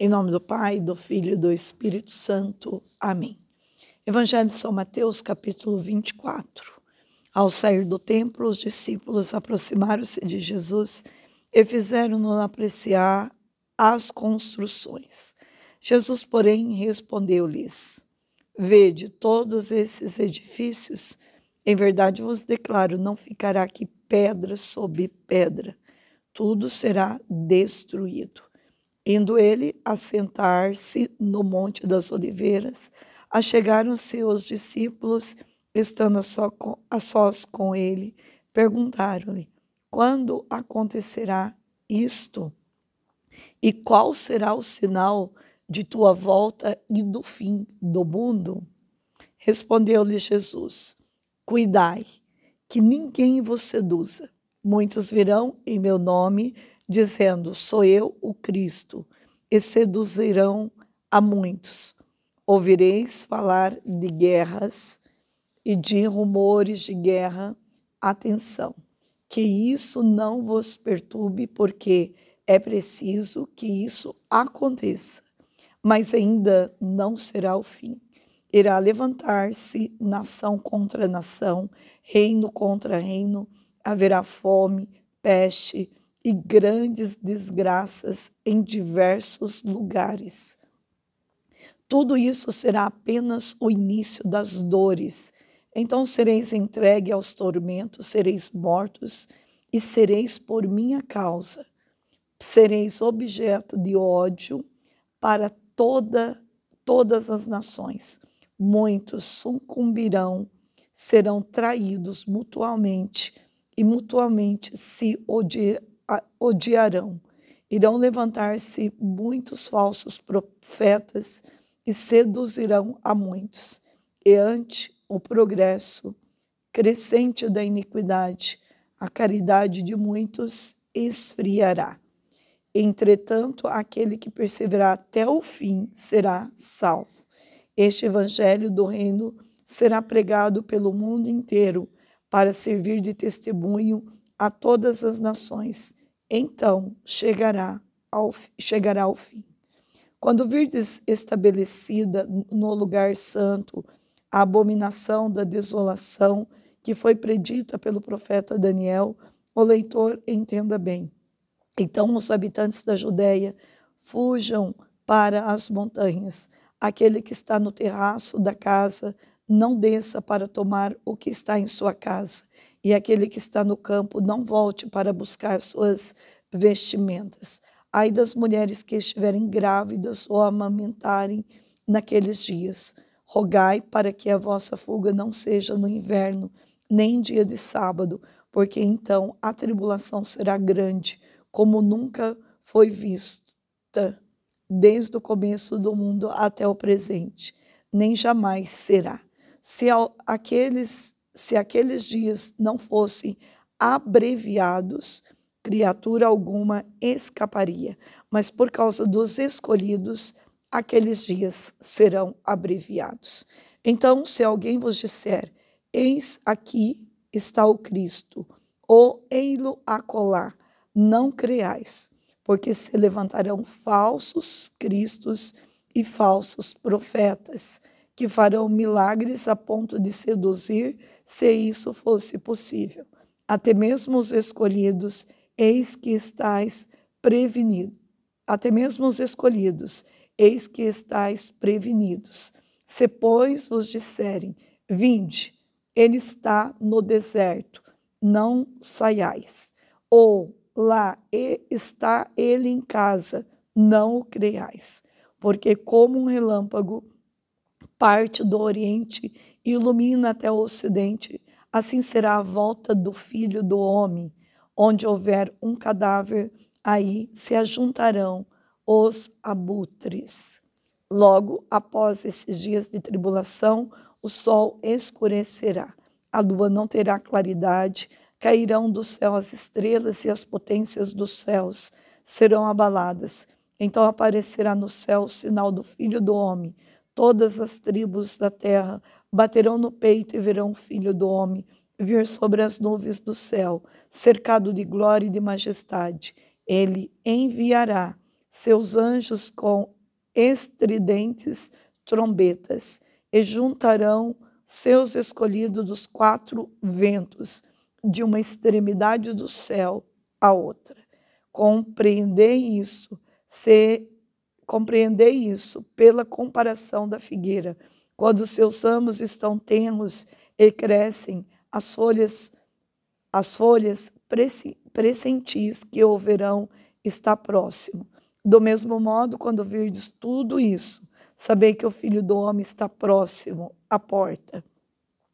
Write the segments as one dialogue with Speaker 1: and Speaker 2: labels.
Speaker 1: Em nome do Pai, do Filho e do Espírito Santo. Amém. Evangelho de São Mateus, capítulo 24. Ao sair do templo, os discípulos aproximaram-se de Jesus e fizeram-no apreciar as construções. Jesus, porém, respondeu-lhes: Vede todos esses edifícios. Em verdade vos declaro: não ficará aqui pedra sobre pedra, tudo será destruído. Indo ele a sentar-se no Monte das Oliveiras, achegaram-se os discípulos, estando a, só com, a sós com ele, perguntaram-lhe: Quando acontecerá isto? E qual será o sinal de tua volta e do fim do mundo? Respondeu-lhe Jesus: Cuidai, que ninguém vos seduza. Muitos virão em meu nome dizendo: Sou eu o Cristo, e seduzirão a muitos. Ouvireis falar de guerras e de rumores de guerra. Atenção, que isso não vos perturbe, porque é preciso que isso aconteça. Mas ainda não será o fim. Irá levantar-se nação contra nação, reino contra reino, haverá fome, peste, e grandes desgraças em diversos lugares. Tudo isso será apenas o início das dores. Então sereis entregue aos tormentos, sereis mortos e sereis por minha causa. Sereis objeto de ódio para toda, todas as nações. Muitos sucumbirão, serão traídos mutualmente e mutualmente se odiarão odiarão. Irão levantar-se muitos falsos profetas e seduzirão a muitos. E ante o progresso crescente da iniquidade, a caridade de muitos esfriará. Entretanto, aquele que perseverar até o fim será salvo. Este evangelho do reino será pregado pelo mundo inteiro para servir de testemunho a todas as nações então chegará ao, chegará ao fim. Quando virdes estabelecida no lugar santo a abominação da desolação que foi predita pelo profeta Daniel, o leitor entenda bem. Então os habitantes da Judéia fujam para as montanhas. Aquele que está no terraço da casa não desça para tomar o que está em sua casa, e aquele que está no campo não volte para buscar suas vestimentas. Ai das mulheres que estiverem grávidas ou amamentarem naqueles dias. Rogai para que a vossa fuga não seja no inverno, nem dia de sábado, porque então a tribulação será grande, como nunca foi vista, desde o começo do mundo até o presente, nem jamais será. Se aqueles se aqueles dias não fossem abreviados, criatura alguma escaparia. Mas por causa dos escolhidos, aqueles dias serão abreviados. Então, se alguém vos disser, eis aqui está o Cristo, ou ei-lo acolá, não creais, porque se levantarão falsos cristos e falsos profetas, que farão milagres a ponto de seduzir se isso fosse possível. Até mesmo os escolhidos, eis que estais prevenidos. Até mesmo os escolhidos, eis que estais prevenidos. Se, pois, vos disserem, vinde, ele está no deserto, não saiais. Ou, lá está ele em casa, não o creiais. Porque como um relâmpago parte do oriente e ilumina até o ocidente. Assim será a volta do filho do homem. Onde houver um cadáver, aí se ajuntarão os abutres. Logo após esses dias de tribulação, o sol escurecerá, a lua não terá claridade, cairão do céu as estrelas e as potências dos céus serão abaladas. Então aparecerá no céu o sinal do Filho do Homem. Todas as tribos da terra baterão no peito e verão o filho do homem vir sobre as nuvens do céu, cercado de glória e de majestade. Ele enviará seus anjos com estridentes trombetas e juntarão seus escolhidos dos quatro ventos, de uma extremidade do céu à outra. Compreender isso, se compreender isso pela comparação da figueira quando seus ramos estão tenros e crescem, as folhas, as folhas pressentis que o verão está próximo. Do mesmo modo, quando virdes tudo isso, sabei que o Filho do Homem está próximo à porta.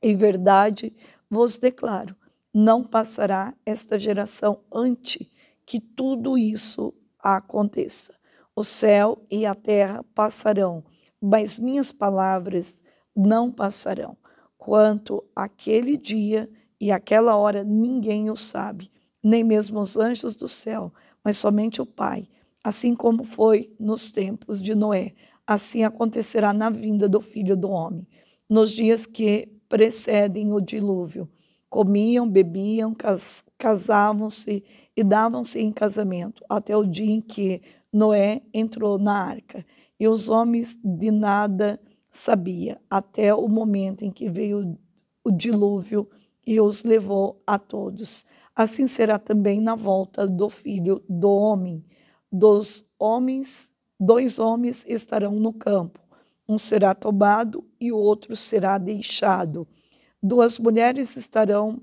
Speaker 1: Em verdade, vos declaro, não passará esta geração antes que tudo isso aconteça. O céu e a terra passarão, mas minhas palavras não passarão. Quanto aquele dia e aquela hora, ninguém o sabe, nem mesmo os anjos do céu, mas somente o Pai, assim como foi nos tempos de Noé, assim acontecerá na vinda do Filho do Homem. Nos dias que precedem o dilúvio, comiam, bebiam, cas casavam-se e davam-se em casamento, até o dia em que Noé entrou na arca e os homens de nada sabia até o momento em que veio o dilúvio e os levou a todos. Assim será também na volta do filho do homem. Dos homens, dois homens estarão no campo. Um será tomado e o outro será deixado. Duas mulheres estarão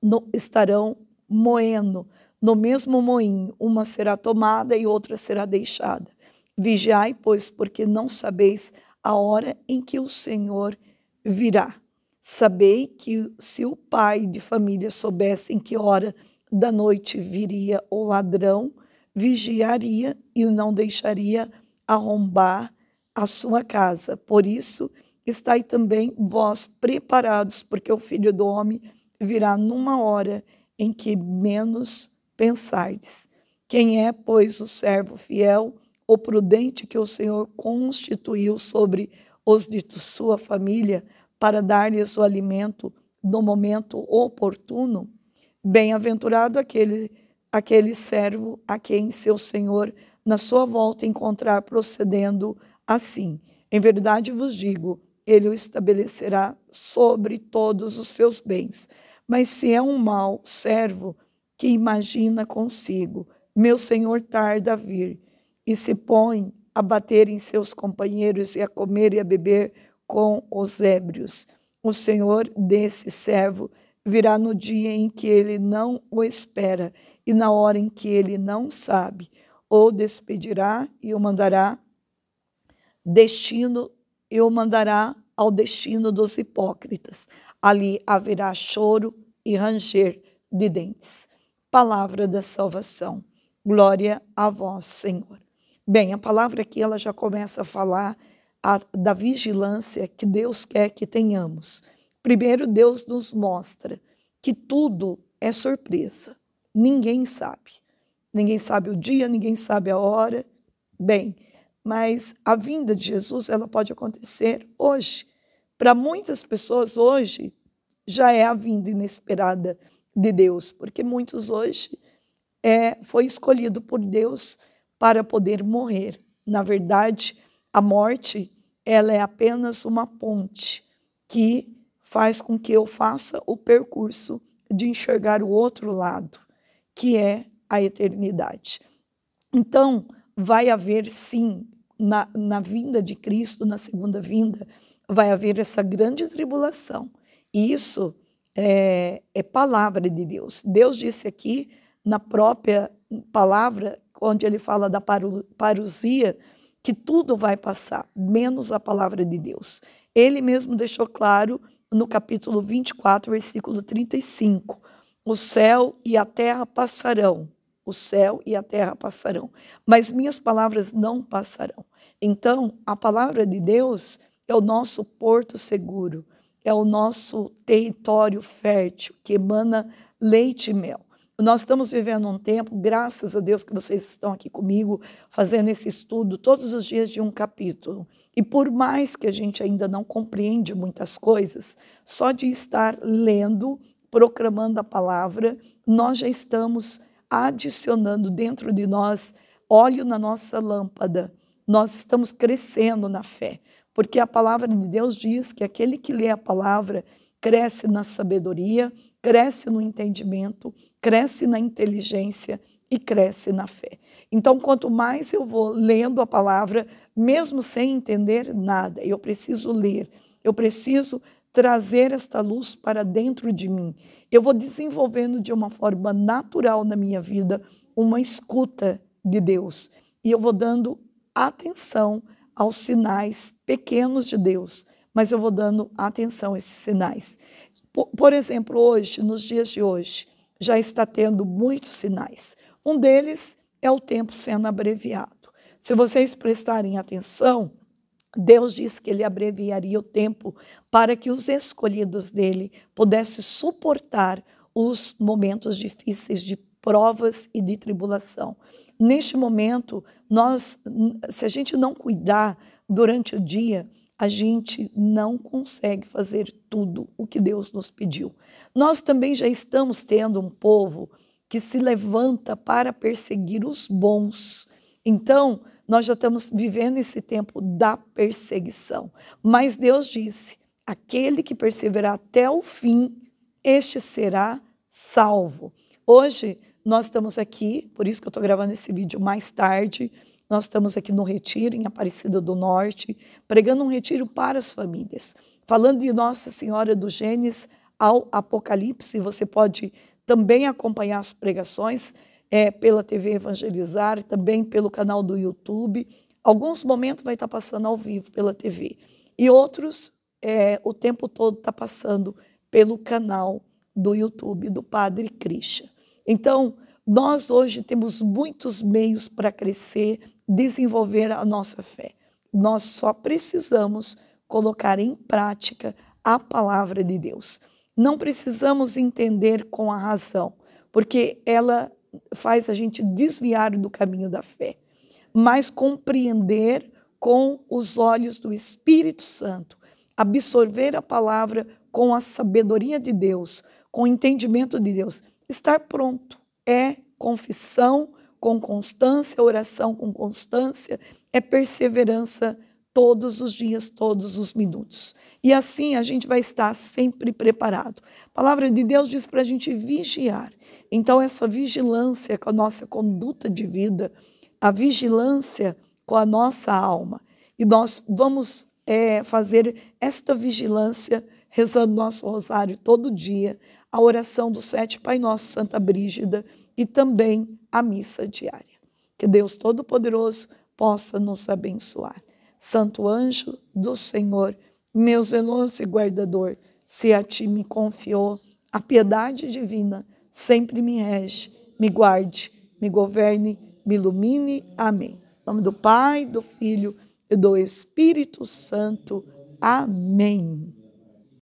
Speaker 1: no, estarão moendo no mesmo moinho, uma será tomada e outra será deixada. Vigiai, pois, porque não sabeis a hora em que o Senhor virá. Sabei que se o pai de família soubesse em que hora da noite viria o ladrão, vigiaria e não deixaria arrombar a sua casa. Por isso, estai também vós preparados, porque o filho do homem virá numa hora em que menos pensardes. Quem é, pois, o servo fiel, o prudente que o Senhor constituiu sobre os de sua família para dar-lhes o alimento no momento oportuno? Bem-aventurado aquele, aquele servo a quem seu Senhor, na sua volta, encontrar procedendo assim. Em verdade vos digo, ele o estabelecerá sobre todos os seus bens. Mas se é um mau servo que imagina consigo, meu senhor tarda a vir, e se põe a bater em seus companheiros e a comer e a beber com os ébrios. O senhor desse servo virá no dia em que ele não o espera e na hora em que ele não sabe, ou despedirá e o mandará destino e o mandará ao destino dos hipócritas. Ali haverá choro e ranger de dentes. Palavra da salvação. Glória a vós, Senhor. Bem, a palavra aqui ela já começa a falar a, da vigilância que Deus quer que tenhamos. Primeiro, Deus nos mostra que tudo é surpresa. Ninguém sabe. Ninguém sabe o dia, ninguém sabe a hora. Bem, mas a vinda de Jesus ela pode acontecer hoje. Para muitas pessoas hoje já é a vinda inesperada de Deus, porque muitos hoje é, foi escolhido por Deus para poder morrer. Na verdade, a morte ela é apenas uma ponte que faz com que eu faça o percurso de enxergar o outro lado, que é a eternidade. Então, vai haver sim, na, na vinda de Cristo, na segunda vinda, vai haver essa grande tribulação isso é, é palavra de Deus. Deus disse aqui na própria palavra, onde ele fala da parusia, que tudo vai passar, menos a palavra de Deus. Ele mesmo deixou claro no capítulo 24, versículo 35: O céu e a terra passarão, o céu e a terra passarão, mas minhas palavras não passarão. Então, a palavra de Deus é o nosso porto seguro, é o nosso território fértil, que emana leite e mel. Nós estamos vivendo um tempo, graças a Deus que vocês estão aqui comigo, fazendo esse estudo todos os dias de um capítulo. E por mais que a gente ainda não compreende muitas coisas, só de estar lendo, proclamando a palavra, nós já estamos adicionando dentro de nós óleo na nossa lâmpada. Nós estamos crescendo na fé porque a palavra de Deus diz que aquele que lê a palavra cresce na sabedoria, cresce no entendimento, cresce na inteligência e cresce na fé. Então, quanto mais eu vou lendo a palavra, mesmo sem entender nada, eu preciso ler, eu preciso trazer esta luz para dentro de mim. Eu vou desenvolvendo de uma forma natural na minha vida uma escuta de Deus e eu vou dando atenção aos sinais pequenos de Deus, mas eu vou dando atenção a esses sinais. Por, por exemplo, hoje, nos dias de hoje, já está tendo muitos sinais. Um deles é o tempo sendo abreviado. Se vocês prestarem atenção, Deus disse que ele abreviaria o tempo para que os escolhidos dele pudessem suportar os momentos difíceis de provas e de tribulação. Neste momento, nós, se a gente não cuidar durante o dia, a gente não consegue fazer tudo o que Deus nos pediu. Nós também já estamos tendo um povo que se levanta para perseguir os bons. Então, nós já estamos vivendo esse tempo da perseguição. Mas Deus disse: aquele que perseverar até o fim, este será salvo. Hoje, nós estamos aqui, por isso que eu estou gravando esse vídeo mais tarde. Nós estamos aqui no Retiro, em Aparecida do Norte, pregando um retiro para as famílias, falando de Nossa Senhora do Gênesis ao Apocalipse. Você pode também acompanhar as pregações é, pela TV Evangelizar, também pelo canal do YouTube. Alguns momentos vai estar passando ao vivo pela TV e outros é, o tempo todo está passando pelo canal do YouTube do Padre Cristian. Então, nós hoje temos muitos meios para crescer, desenvolver a nossa fé. Nós só precisamos colocar em prática a palavra de Deus. Não precisamos entender com a razão, porque ela faz a gente desviar do caminho da fé, mas compreender com os olhos do Espírito Santo, absorver a palavra com a sabedoria de Deus, com o entendimento de Deus. Estar pronto é confissão com constância, oração com constância, é perseverança todos os dias, todos os minutos. E assim a gente vai estar sempre preparado. A palavra de Deus diz para a gente vigiar. Então, essa vigilância com a nossa conduta de vida, a vigilância com a nossa alma. E nós vamos é, fazer esta vigilância rezando nosso rosário todo dia, a oração do Sete Pai Nosso, Santa Brígida, e também a missa diária. Que Deus Todo-Poderoso possa nos abençoar. Santo anjo do Senhor, meu zeloso e guardador, se a ti me confiou a piedade divina, sempre me rege, me guarde, me governe, me ilumine. Amém. Em nome do Pai, do Filho e do Espírito Santo. Amém.